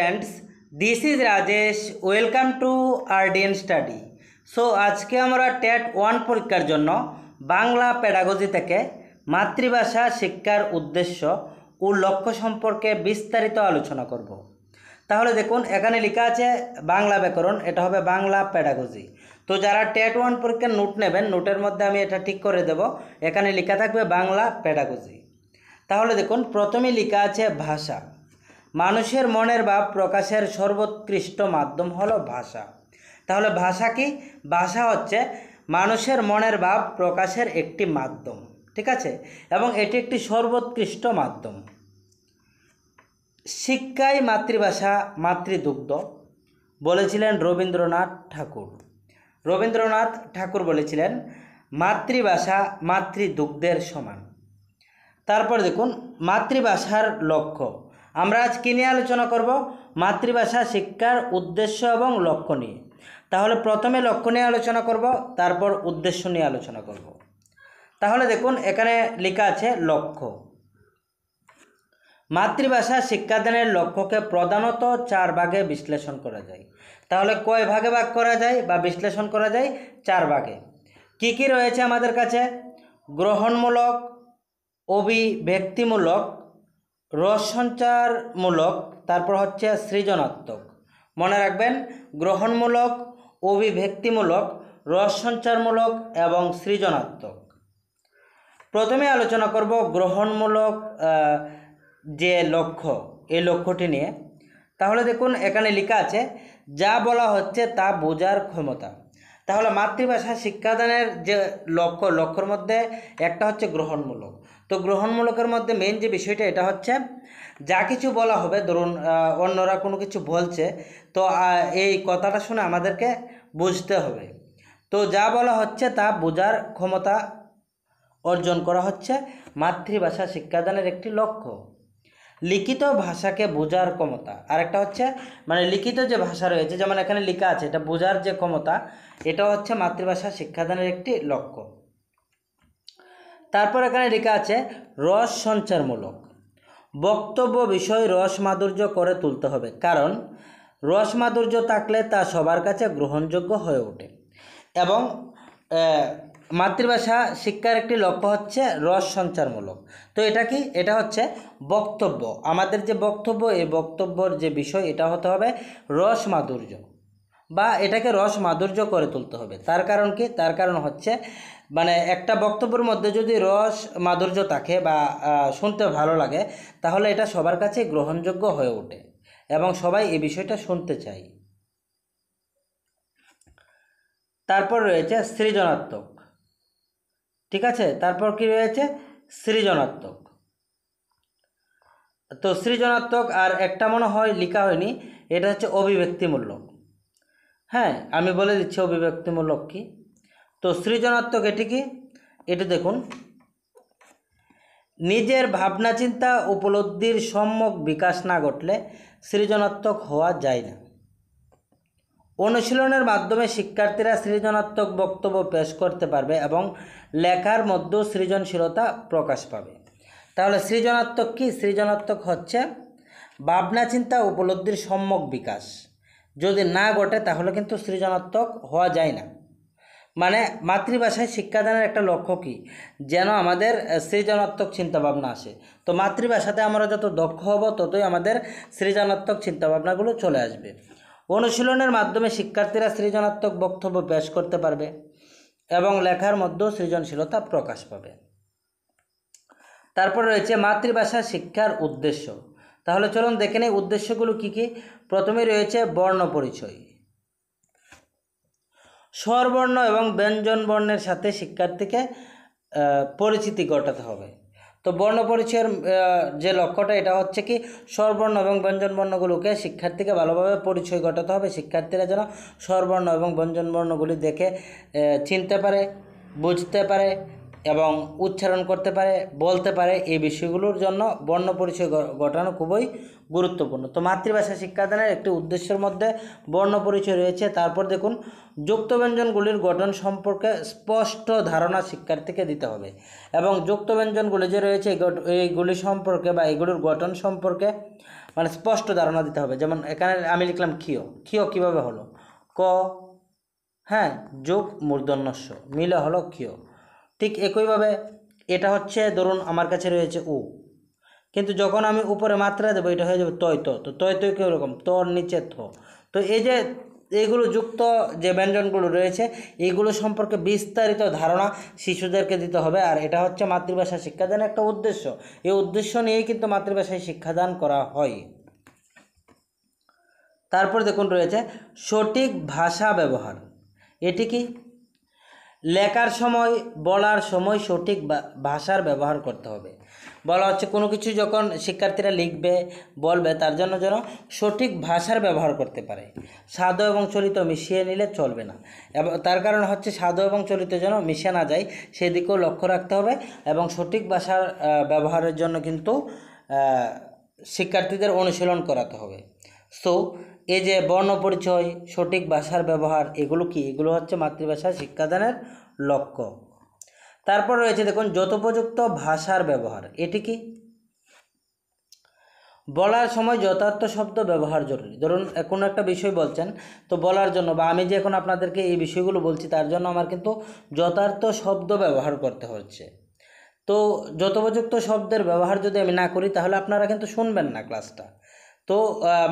Friends this is Rajesh welcome to Ardian study so আজকে আমরা TET one পরীক্ষার জন্য বাংলা প্যাডাগজি থেকে মাতৃভাষা শিক্ষার উদ্দেশ্য ও লক্ষ্য সম্পর্কে বিস্তারিত আলোচনা করব। তাহলে দেখুন এখানে লেখা আছে বাংলা ব্যাকরণ এটা হবে বাংলা প্যাডাগজি তো যারা টেট ওয়ান পরীক্ষার নোট নেবেন নোটের মধ্যে আমি এটা ঠিক করে দেব এখানে লেখা থাকবে বাংলা প্যাডাগজি তাহলে দেখুন প্রথমে লেখা আছে ভাষা মানুষের মনের ভাব প্রকাশের সর্বোৎকৃষ্ট মাধ্যম হলো ভাষা তাহলে ভাষা কি ভাষা হচ্ছে মানুষের মনের ভাব প্রকাশের একটি মাধ্যম ঠিক আছে এবং এটি একটি সর্বোৎকৃষ্ট মাধ্যম শিক্ষাই মাতৃভাষা মাতৃদুগ্ধ বলেছিলেন রবীন্দ্রনাথ ঠাকুর রবীন্দ্রনাথ ঠাকুর বলেছিলেন মাতৃভাষা মাতৃদুগ্ধের সমান তারপর দেখুন মাতৃভাষার লক্ষ্য আমরা আজ কী নিয়ে আলোচনা করব মাতৃভাষা শিক্ষার উদ্দেশ্য এবং লক্ষ্য নিয়ে তাহলে প্রথমে লক্ষ্য নিয়ে আলোচনা করব তারপর উদ্দেশ্য নিয়ে আলোচনা করব তাহলে দেখুন এখানে লেখা আছে লক্ষ্য মাতৃভাষা শিক্ষাদানের লক্ষ্যকে প্রধানত চার ভাগে বিশ্লেষণ করা যায় তাহলে কয় ভাগে ভাগ করা যায় বা বিশ্লেষণ করা যায় চার ভাগে কি কি রয়েছে আমাদের কাছে গ্রহণমূলক অভিব্যক্তিমূলক রস সঞ্চারমূলক তারপর হচ্ছে সৃজনাত্মক মনে রাখবেন গ্রহণমূলক অভিব্যক্তিমূলক রস সঞ্চারমূলক এবং সৃজনাত্মক প্রথমে আলোচনা করব গ্রহণমূলক যে লক্ষ্য এই লক্ষ্যটি নিয়ে তাহলে দেখুন এখানে লেখা আছে যা বলা হচ্ছে তা বোঝার ক্ষমতা তাহলে মাতৃভাষা শিক্ষাদানের যে লক্ষ্য লক্ষ্যর মধ্যে একটা হচ্ছে গ্রহণমূলক তো গ্রহণমূলকের মধ্যে মেন যে বিষয়টা এটা হচ্ছে যা কিছু বলা হবে ধরুন অন্যরা কোনো কিছু বলছে তো এই কথাটা শুনে আমাদেরকে বুঝতে হবে তো যা বলা হচ্ছে তা বোঝার ক্ষমতা অর্জন করা হচ্ছে মাতৃভাষা শিক্ষাদানের একটি লক্ষ্য লিখিত ভাষাকে বোঝার ক্ষমতা আরেকটা হচ্ছে মানে লিখিত যে ভাষা রয়েছে যেমন এখানে লেখা আছে এটা বোঝার যে ক্ষমতা এটা হচ্ছে মাতৃভাষা শিক্ষাদানের একটি লক্ষ্য তারপর এখানে লেখা আছে রস সঞ্চারমূলক বক্তব্য বিষয় রস মাধুর্য করে তুলতে হবে কারণ রস মাধুর্য থাকলে তা সবার কাছে গ্রহণযোগ্য হয়ে ওঠে এবং মাতৃভাষা শিক্ষার একটি লক্ষ্য হচ্ছে রস সঞ্চারমূলক তো এটা কি এটা হচ্ছে বক্তব্য আমাদের যে বক্তব্য এই বক্তব্যর যে বিষয় এটা হতে হবে রস মাধুর্য বা এটাকে রস মাধুর্য করে তুলতে হবে তার কারণ কি তার কারণ হচ্ছে মানে একটা বক্তব্যের মধ্যে যদি রস মাধুর্য থাকে বা শুনতে ভালো লাগে তাহলে এটা সবার কাছে গ্রহণযোগ্য হয়ে ওঠে এবং সবাই এই বিষয়টা শুনতে চায় তারপর রয়েছে সৃজনাত্মক ঠিক আছে তারপর কি রয়েছে সৃজনাত্মক তো সৃজনাত্মক আর একটা মনে হয় লিখা হয়নি এটা হচ্ছে অভিব্যক্তিমূলক হ্যাঁ আমি বলে দিচ্ছি অভিব্যক্তিমূলক কী তো সৃজনাত্মক এটি কি এটি দেখুন নিজের ভাবনা চিন্তা উপলব্ধির সম্যক বিকাশ না ঘটলে সৃজনাত্মক হওয়া যায় না অনুশীলনের মাধ্যমে শিক্ষার্থীরা সৃজনাত্মক বক্তব্য পেশ করতে পারবে এবং লেখার মধ্যে সৃজনশীলতা প্রকাশ পাবে তাহলে সৃজনাত্মক কি সৃজনাত্মক হচ্ছে ভাবনা চিন্তা উপলব্ধির সম্যক বিকাশ যদি না ঘটে তাহলে কিন্তু সৃজনাত্মক হওয়া যায় না মানে মাতৃভাষায় শিক্ষাদানের একটা লক্ষ্য কী যেন আমাদের সৃজনাত্মক চিন্তাভাবনা আসে তো মাতৃভাষাতে আমরা যত দক্ষ হব ততই আমাদের সৃজনাত্মক চিন্তাভাবনাগুলো চলে আসবে অনুশীলনের মাধ্যমে শিক্ষার্থীরা সৃজনাত্মক বক্তব্য পেশ করতে পারবে এবং লেখার মধ্যেও সৃজনশীলতা প্রকাশ পাবে তারপর রয়েছে মাতৃভাষা শিক্ষার উদ্দেশ্য তাহলে চলুন দেখে নেই উদ্দেশ্যগুলো কী কী প্রথমে রয়েছে বর্ণ পরিচয় স্বরবর্ণ এবং ব্যঞ্জন বর্ণের সাথে শিক্ষার্থীকে পরিচিতি ঘটাতে হবে তো বর্ণ পরিচয়ের যে লক্ষ্যটা এটা হচ্ছে কি স্বরবর্ণ এবং ব্যঞ্জনবর্ণগুলোকে শিক্ষার্থীকে ভালোভাবে পরিচয় ঘটাতে হবে শিক্ষার্থীরা যেন স্বরবর্ণ এবং ব্যঞ্জনবর্ণগুলি দেখে চিনতে পারে বুঝতে পারে এবং উচ্চারণ করতে পারে বলতে পারে এই বিষয়গুলোর জন্য বর্ণ পরিচয় ঘটানো খুবই গুরুত্বপূর্ণ তো মাতৃভাষা শিক্ষাদানের একটি উদ্দেশ্যের মধ্যে বর্ণ পরিচয় রয়েছে তারপর দেখুন যুক্ত ব্যঞ্জনগুলির গঠন সম্পর্কে স্পষ্ট ধারণা শিক্ষার্থীকে দিতে হবে এবং যুক্ত ব্যঞ্জনগুলি যে রয়েছে এইগুলি সম্পর্কে বা এগুলির গঠন সম্পর্কে মানে স্পষ্ট ধারণা দিতে হবে যেমন এখানে আমি লিখলাম ক্ষীয় ক্ষীয় কীভাবে হলো ক হ্যাঁ যোগ মূর্ধন্যস্য মিলে হলো ক্ষীয় ঠিক একইভাবে এটা হচ্ছে ধরুন আমার কাছে রয়েছে উ কিন্তু যখন আমি উপরে মাত্রা দেবো এটা হয়ে যাবে তয় তো তো তয় তয় কীরকম তর নিচে থ তো এই যে এইগুলো যুক্ত যে ব্যঞ্জনগুলো রয়েছে এইগুলো সম্পর্কে বিস্তারিত ধারণা শিশুদেরকে দিতে হবে আর এটা হচ্ছে মাতৃভাষা শিক্ষাদানের একটা উদ্দেশ্য এই উদ্দেশ্য নিয়েই কিন্তু মাতৃভাষায় শিক্ষাদান করা হয় তারপর দেখুন রয়েছে সঠিক ভাষা ব্যবহার এটি কি লেখার সময় বলার সময় সঠিক ভাষার ব্যবহার করতে হবে বলা হচ্ছে কোনো কিছু যখন শিক্ষার্থীরা লিখবে বলবে তার জন্য যেন সঠিক ভাষার ব্যবহার করতে পারে সাধু এবং চলিত মিশিয়ে নিলে চলবে না এবং তার কারণ হচ্ছে সাধু এবং চলিত যেন মিশে না যায় সেদিকেও লক্ষ্য রাখতে হবে এবং সঠিক ভাষার ব্যবহারের জন্য কিন্তু শিক্ষার্থীদের অনুশীলন করাতে হবে সো এই যে বর্ণপরিচয় সঠিক ভাষার ব্যবহার এগুলো কি এগুলো হচ্ছে মাতৃভাষা শিক্ষাদানের লক্ষ্য তারপর রয়েছে দেখুন যথোপযুক্ত ভাষার ব্যবহার এটি কি বলার সময় যথার্থ শব্দ ব্যবহার জরুরি ধরুন কোনো একটা বিষয় বলছেন তো বলার জন্য বা আমি যে এখন আপনাদেরকে এই বিষয়গুলো বলছি তার জন্য আমার কিন্তু যথার্থ শব্দ ব্যবহার করতে হচ্ছে তো যথোপযুক্ত শব্দের ব্যবহার যদি আমি না করি তাহলে আপনারা কিন্তু শুনবেন না ক্লাসটা তো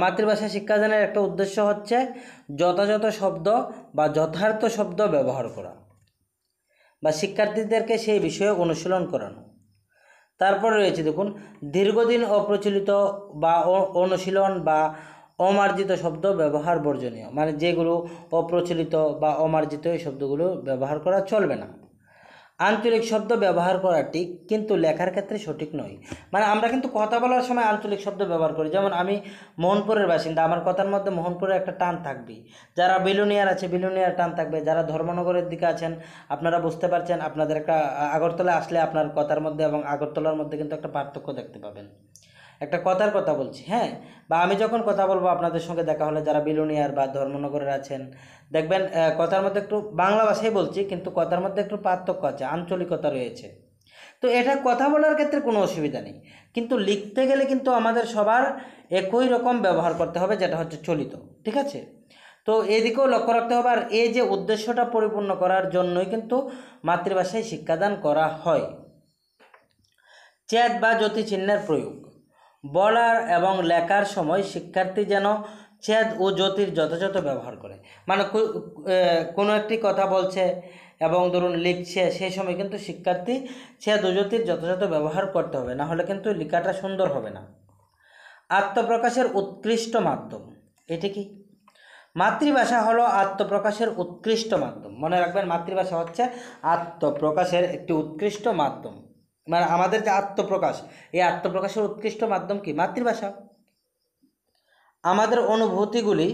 মাতৃভাষা শিক্ষাদানের একটা উদ্দেশ্য হচ্ছে যথাযথ শব্দ বা যথার্থ শব্দ ব্যবহার করা বা শিক্ষার্থীদেরকে সেই বিষয়ে অনুশীলন করানো তারপর রয়েছে দেখুন দীর্ঘদিন অপ্রচলিত বা অনুশীলন বা অমার্জিত শব্দ ব্যবহার বর্জনীয় মানে যেগুলো অপ্রচলিত বা অমার্জিত এই শব্দগুলো ব্যবহার করা চলবে না আঞ্চলিক শব্দ ব্যবহার করা ঠিক কিন্তু লেখার ক্ষেত্রে সঠিক নয় মানে আমরা কিন্তু কথা বলার সময় আঞ্চলিক শব্দ ব্যবহার করি যেমন আমি মোহনপুরের বাসিন্দা আমার কথার মধ্যে মোহনপুরের একটা টান থাকবে যারা বিলুনিয়ার আছে বিলুনিয়ার টান থাকবে যারা ধর্মনগরের দিকে আছেন আপনারা বুঝতে পারছেন আপনাদের একটা আগরতলা আসলে আপনার কথার মধ্যে এবং আগরতলার মধ্যে কিন্তু একটা পার্থক্য দেখতে পাবেন একটা কথার কথা বলছি হ্যাঁ বা আমি যখন কথা বলবো আপনাদের সঙ্গে দেখা হলে যারা বিলুনিয়ার বা ধর্মনগরের আছেন দেখবেন কথার মধ্যে একটু বাংলা ভাষাই বলছি কিন্তু কথার মধ্যে একটু পার্থক্য আছে আঞ্চলিকতা রয়েছে তো এটা কথা বলার ক্ষেত্রে কোনো অসুবিধা নেই কিন্তু লিখতে গেলে কিন্তু আমাদের সবার একই রকম ব্যবহার করতে হবে যেটা হচ্ছে চলিত ঠিক আছে তো এদিকেও লক্ষ্য রাখতে হবে আর এই যে উদ্দেশ্যটা পরিপূর্ণ করার জন্যই কিন্তু মাতৃভাষায় শিক্ষাদান করা হয় চ্যাট বা জ্যোতিচিহ্নের প্রয়োগ বলার এবং লেখার সময় শিক্ষার্থী যেন ছেদ ও জ্যোতির যথাযথ ব্যবহার করে মানে কোনো একটি কথা বলছে এবং ধরুন লিখছে সেই সময় কিন্তু শিক্ষার্থী ছেদ ও জ্যোতির যথাযথ ব্যবহার করতে হবে না হলে কিন্তু লেখাটা সুন্দর হবে না আত্মপ্রকাশের উৎকৃষ্ট মাধ্যম এটি কি মাতৃভাষা হলো আত্মপ্রকাশের উৎকৃষ্ট মাধ্যম মনে রাখবেন মাতৃভাষা হচ্ছে আত্মপ্রকাশের একটি উৎকৃষ্ট মাধ্যম মানে আমাদের যে আত্মপ্রকাশ এই আত্মপ্রকাশের উৎকৃষ্ট মাধ্যম কি মাতৃভাষা আমাদের অনুভূতিগুলি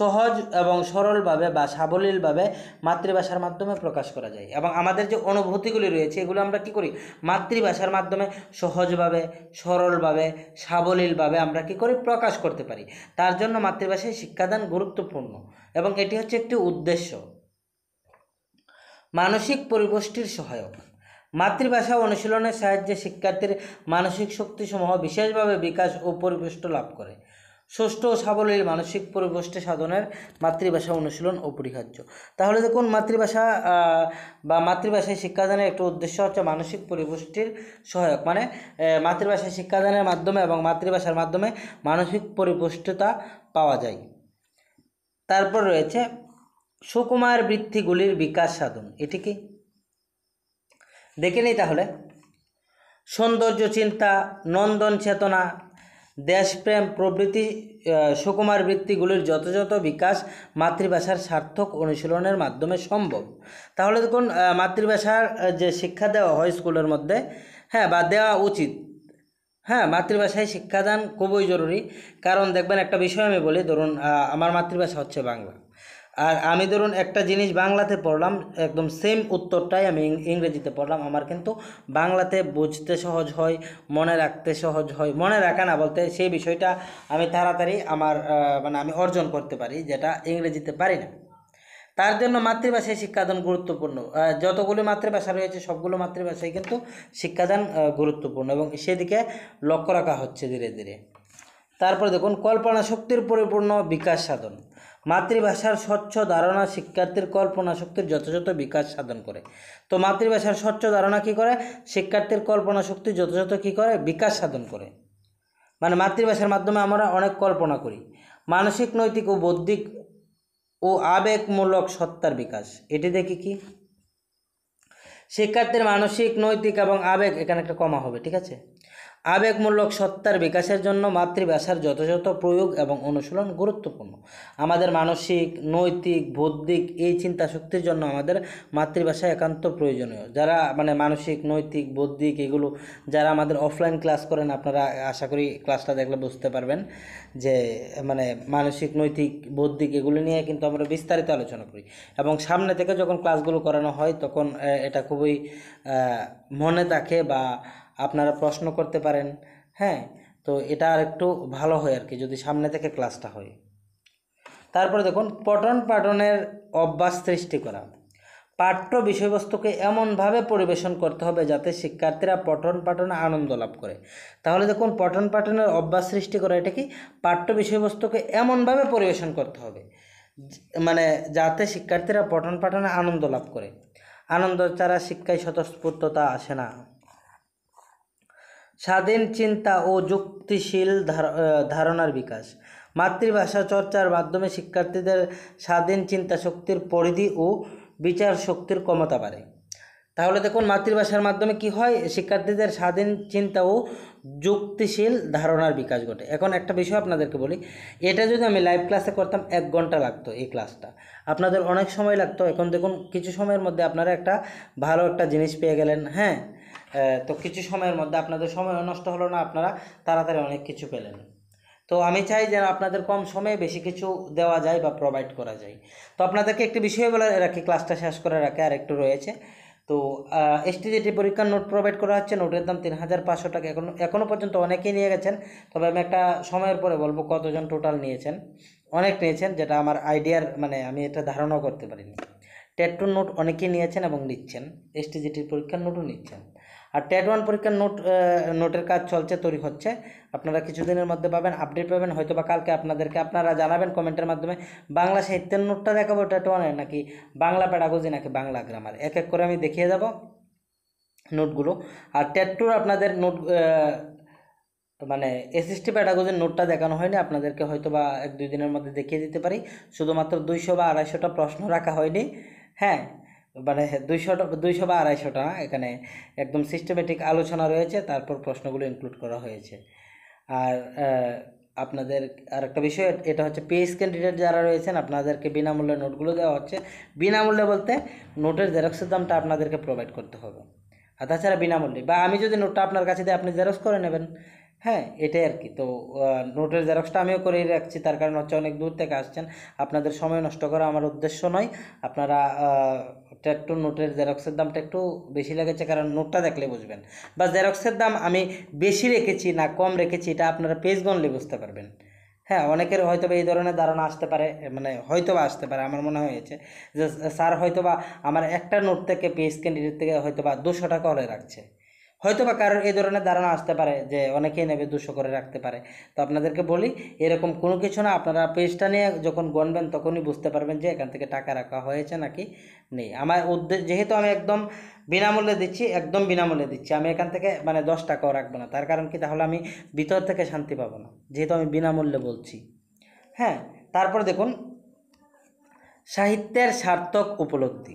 সহজ এবং সরলভাবে বা সাবলীলভাবে মাতৃভাষার মাধ্যমে প্রকাশ করা যায় এবং আমাদের যে অনুভূতিগুলি রয়েছে এগুলো আমরা কি করি মাতৃভাষার মাধ্যমে সহজভাবে সরলভাবে সাবলীলভাবে আমরা কি করি প্রকাশ করতে পারি তার জন্য মাতৃভাষায় শিক্ষাদান গুরুত্বপূর্ণ এবং এটি হচ্ছে একটি উদ্দেশ্য মানসিক পরিগোষ্ঠীর সহায়ক মাতৃভাষা অনুশীলনের সাহায্যে শিক্ষার্থীর মানসিক শক্তিসমূহ বিশেষভাবে বিকাশ ও পরিপুষ্ট লাভ করে সুষ্ঠ ও সাবলীল মানসিক পরিপুষ্টি সাধনের মাতৃভাষা অনুশীলন অপরিহার্য তাহলে দেখুন মাতৃভাষা বা মাতৃভাষায় শিক্ষাদানের একটা উদ্দেশ্য হচ্ছে মানসিক পরিপুষ্টির সহায়ক মানে মাতৃভাষায় শিক্ষাদানের মাধ্যমে এবং মাতৃভাষার মাধ্যমে মানসিক পরিপুষ্টতা পাওয়া যায় তারপর রয়েছে সুকুমার বৃত্তিগুলির বিকাশ সাধন এটি কি দেখে নিই তাহলে সৌন্দর্য চিন্তা নন্দন চেতনা দেশপ্রেম প্রভৃতি সুকুমার বৃত্তিগুলির যথাযথ বিকাশ মাতৃভাষার সার্থক অনুশীলনের মাধ্যমে সম্ভব তাহলে দেখুন মাতৃভাষার যে শিক্ষা দেওয়া হয় স্কুলের মধ্যে হ্যাঁ বা দেওয়া উচিত হ্যাঁ মাতৃভাষায় শিক্ষাদান খুবই জরুরি কারণ দেখবেন একটা বিষয় আমি বলি ধরুন আমার মাতৃভাষা হচ্ছে বাংলা আর আমি ধরুন একটা জিনিস বাংলাতে পড়লাম একদম সেম উত্তরটাই আমি ইংরেজিতে পড়লাম আমার কিন্তু বাংলাতে বুঝতে সহজ হয় মনে রাখতে সহজ হয় মনে রাখা না বলতে সেই বিষয়টা আমি তাড়াতাড়ি আমার মানে আমি অর্জন করতে পারি যেটা ইংরেজিতে পারি না তার জন্য মাতৃভাষায় শিক্ষাদান গুরুত্বপূর্ণ যতগুলো মাতৃভাষা রয়েছে সবগুলো মাতৃভাষায় কিন্তু শিক্ষাদান গুরুত্বপূর্ণ এবং সেদিকে লক্ষ্য রাখা হচ্ছে ধীরে ধীরে তারপরে দেখুন কল্পনা শক্তির পরিপূর্ণ বিকাশ সাধন মাতৃভাষার স্বচ্ছ ধারণা শিক্ষার্থীর কল্পনা শক্তির যথাযথ বিকাশ সাধন করে তো মাতৃভাষার স্বচ্ছ ধারণা কী করে শিক্ষার্থীর কল্পনা শক্তি যথাযথ কী করে বিকাশ সাধন করে মানে মাতৃভাষার মাধ্যমে আমরা অনেক কল্পনা করি মানসিক নৈতিক ও বৌদ্ধিক ও আবেগমূলক সত্তার বিকাশ এটি দেখি কি শিক্ষার্থীর মানসিক নৈতিক এবং আবেগ এখানে একটা কমা হবে ঠিক আছে আবেগমূলক সত্তার বিকাশের জন্য মাতৃভাষার যথাযথ প্রয়োগ এবং অনুশীলন গুরুত্বপূর্ণ আমাদের মানসিক নৈতিক বৌদ্ধিক এই চিন্তা শক্তির জন্য আমাদের মাতৃভাষা একান্ত প্রয়োজনীয় যারা মানে মানসিক নৈতিক বৌদ্ধিক এগুলো যারা আমাদের অফলাইন ক্লাস করেন আপনারা আশা করি ক্লাসটা দেখলে বুঝতে পারবেন যে মানে মানসিক নৈতিক বৌদ্ধিক এগুলো নিয়ে কিন্তু আমরা বিস্তারিত আলোচনা করি এবং সামনে থেকে যখন ক্লাসগুলো করানো হয় তখন এটা খুবই মনে থাকে বা আপনারা প্রশ্ন করতে পারেন হ্যাঁ তো এটা আর একটু ভালো হয় আর কি যদি সামনে থেকে ক্লাসটা হয় তারপরে দেখুন পঠন পাঠনের অভ্যাস সৃষ্টি করা পাঠ্য বিষয়বস্তুকে এমনভাবে পরিবেশন করতে হবে যাতে শিক্ষার্থীরা পঠন পাঠনে আনন্দ লাভ করে তাহলে দেখুন পঠন পাঠনের অভ্যাস সৃষ্টি করা এটা কি পাঠ্য বিষয়বস্তুকে এমনভাবে পরিবেশন করতে হবে মানে যাতে শিক্ষার্থীরা পঠন পাঠনে আনন্দ লাভ করে আনন্দ ছাড়া শিক্ষায় স্বতঃস্ফূর্ততা আসে না স্বাধীন চিন্তা ও যুক্তিশীল ধারণার বিকাশ মাতৃভাষা চর্চার মাধ্যমে শিক্ষার্থীদের স্বাধীন চিন্তা শক্তির পরিধি ও বিচার শক্তির ক্ষমতা বাড়ে তাহলে দেখুন মাতৃভাষার মাধ্যমে কি হয় শিক্ষার্থীদের স্বাধীন চিন্তা ও যুক্তিশীল ধারণার বিকাশ ঘটে এখন একটা বিষয় আপনাদেরকে বলি এটা যদি আমি লাইভ ক্লাসে করতাম এক ঘন্টা লাগতো এই ক্লাসটা আপনাদের অনেক সময় লাগতো এখন দেখুন কিছু সময়ের মধ্যে আপনারা একটা ভালো একটা জিনিস পেয়ে গেলেন হ্যাঁ তো কিছু সময়ের মধ্যে আপনাদের সময়ও নষ্ট হলো না আপনারা তাড়াতাড়ি অনেক কিছু পেলেন তো আমি চাই যেন আপনাদের কম সময়ে বেশি কিছু দেওয়া যায় বা প্রোভাইড করা যায় তো আপনাদেরকে একটি বিষয় বলে রাখি ক্লাসটা শেষ করে রাখে আর একটু রয়েছে তো এসটিজিটি পরীক্ষার নোট প্রোভাইড করা হচ্ছে নোটের দাম তিন হাজার পাঁচশো টাকা এখনো এখনও পর্যন্ত অনেকেই নিয়ে গেছেন তবে আমি একটা সময়ের পরে বলবো কতজন টোটাল নিয়েছেন অনেক নিয়েছেন যেটা আমার আইডিয়ার মানে আমি এটা ধারণাও করতে পারিনি টেট্টুর নোট অনেকেই নিয়েছেন এবং নিচ্ছেন এসটিজিটির পরীক্ষার নোটও নিচ্ছেন আর টেট ওয়ান পরীক্ষার নোট নোটের কাজ চলছে তৈরি হচ্ছে আপনারা কিছুদিনের মধ্যে পাবেন আপডেট পাবেন হয়তো বা কালকে আপনাদেরকে আপনারা জানাবেন কমেন্টের মাধ্যমে বাংলা সাহিত্যের নোটটা দেখাবো টেট ওয়ানের নাকি বাংলা প্যাডাগোজি নাকি বাংলা গ্রামার এক এক করে আমি দেখিয়ে যাব নোটগুলো আর টেট টুর আপনাদের নোট মানে এসএসটি প্যাডাগোজির নোটটা দেখানো হয়নি আপনাদেরকে হয়তো বা এক দুই দিনের মধ্যে দেখিয়ে দিতে পারি শুধুমাত্র দুইশো বা আড়াইশোটা প্রশ্ন রাখা হয়নি হ্যাঁ মানে দুইশো দুইশো বা আড়াইশোটা হ্যাঁ? এখানে একদম সিস্টেমেটিক আলোচনা রয়েছে তারপর প্রশ্নগুলো ইনক্লুড করা হয়েছে আর আপনাদের আর একটা বিষয় এটা হচ্ছে পিএস ক্যান্ডিডেট যারা রয়েছেন আপনাদেরকে বিনামূল্যে নোটগুলো দেওয়া হচ্ছে বিনামূল্যে বলতে নোটের জেরক্সের দামটা আপনাদেরকে প্রোভাইড করতে হবে আর তাছাড়া বিনামূল্যে বা আমি যদি নোটটা আপনার কাছে দিয়ে আপনি জেরক্স করে নেবেন হ্যাঁ এটাই আর কি তো নোটের জেরক্সটা আমিও করে রাখছি তার কারণ হচ্ছে অনেক দূর থেকে আসছেন আপনাদের সময় নষ্ট করা আমার উদ্দেশ্য নয় আপনারা একটু নোটের জেরক্সের দামটা একটু বেশি লেগেছে কারণ নোটটা দেখলে বুঝবেন বা জেরক্সের দাম আমি বেশি রেখেছি না কম রেখেছি এটা আপনারা পেজ গনলে বুঝতে পারবেন হ্যাঁ অনেকের হয়তো এই ধরনের ধারণা আসতে পারে মানে হয়তো বা আসতে পারে আমার মনে হয়েছে যে স্যার হয়তো বা আমার একটা নোট থেকে পেজ ক্যান্ডিডেট থেকে হয়তো বা দুশো টাকা হলে রাখছে হয়তো বা কারোর এই ধরনের ধারণা আসতে পারে যে অনেকেই নেবে দুশো করে রাখতে পারে তো আপনাদেরকে বলি এরকম কোনো কিছু না আপনারা পেজটা নিয়ে যখন গণবেন তখনই বুঝতে পারবেন যে এখান থেকে টাকা রাখা হয়েছে নাকি নেই আমার উদ্দেশ্য যেহেতু আমি একদম বিনামূল্যে দিচ্ছি একদম বিনামূল্যে দিচ্ছি আমি এখান থেকে মানে দশ টাকাও রাখবো না তার কারণ কি তাহলে আমি ভিতর থেকে শান্তি পাবো না যেহেতু আমি বিনামূল্যে বলছি হ্যাঁ তারপর দেখুন সাহিত্যের সার্থক উপলব্ধি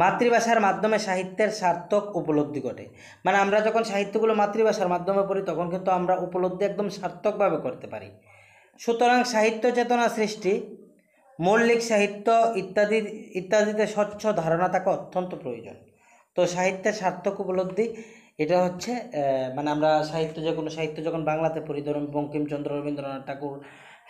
মাতৃভাষার মাধ্যমে সাহিত্যের সার্থক উপলব্ধি ঘটে মানে আমরা যখন সাহিত্যগুলো মাতৃভাষার মাধ্যমে পড়ি তখন কিন্তু আমরা উপলব্ধি একদম সার্থকভাবে করতে পারি সুতরাং সাহিত্য চেতনা সৃষ্টি মৌলিক সাহিত্য ইত্যাদি ইত্যাদিতে স্বচ্ছ ধারণা থাকা অত্যন্ত প্রয়োজন তো সাহিত্যের সার্থক উপলব্ধি এটা হচ্ছে মানে আমরা সাহিত্য যে কোনো সাহিত্য যখন বাংলাতে পড়ি ধরুন বঙ্কিমচন্দ্র রবীন্দ্রনাথ ঠাকুর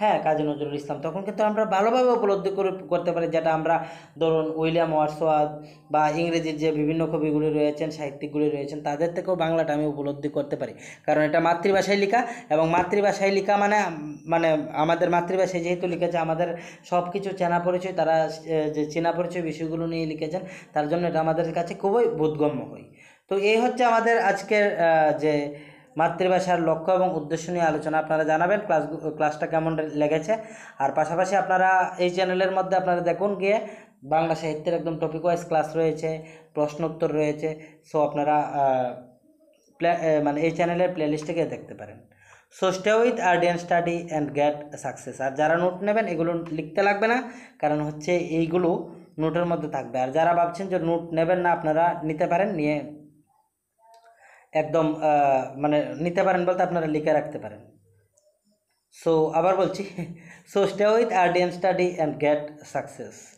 হ্যাঁ কাজী নজরুল ইসলাম তখন কিন্তু আমরা ভালোভাবে উপলব্ধি করে করতে পারি যেটা আমরা ধরুন উইলিয়াম ওয়ার্সওয়াদ বা ইংরেজির যে বিভিন্ন কবিগুলি রয়েছেন সাহিত্যিকগুলি রয়েছেন তাদের থেকেও বাংলাটা আমি উপলব্ধি করতে পারি কারণ এটা মাতৃভাষায় লেখা এবং মাতৃভাষায় লেখা মানে মানে আমাদের মাতৃভাষায় যেহেতু লিখেছে আমাদের সব কিছু চেনা পরিচয় তারা যে চেনা পরিচয় বিষয়গুলো নিয়ে লিখেছেন তার জন্য এটা আমাদের কাছে খুবই বোধগম্য হয় তো এই হচ্ছে আমাদের আজকের যে মাতৃভাষার লক্ষ্য এবং উদ্দেশ্য নিয়ে আলোচনা আপনারা জানাবেন ক্লাস ক্লাসটা কেমন লেগেছে আর পাশাপাশি আপনারা এই চ্যানেলের মধ্যে আপনারা দেখুন গিয়ে বাংলা সাহিত্যের একদম টপিক ওয়াইজ ক্লাস রয়েছে প্রশ্নোত্তর রয়েছে সো আপনারা মানে এই চ্যানেলের প্লেলিস্টে গিয়ে দেখতে পারেন so stay with Ardian study and get success আর যারা নোট নেবেন এগুলো লিখতে লাগবে না কারণ হচ্ছে এইগুলো নোটের মধ্যে থাকবে আর যারা ভাবছেন যে নোট নেবেন না আপনারা নিতে পারেন নিয়ে একদম মানে নিতে পারেন বলতে আপনারা লিখে রাখতে পারেন সো আবার বলছি so stay with R DM study and get success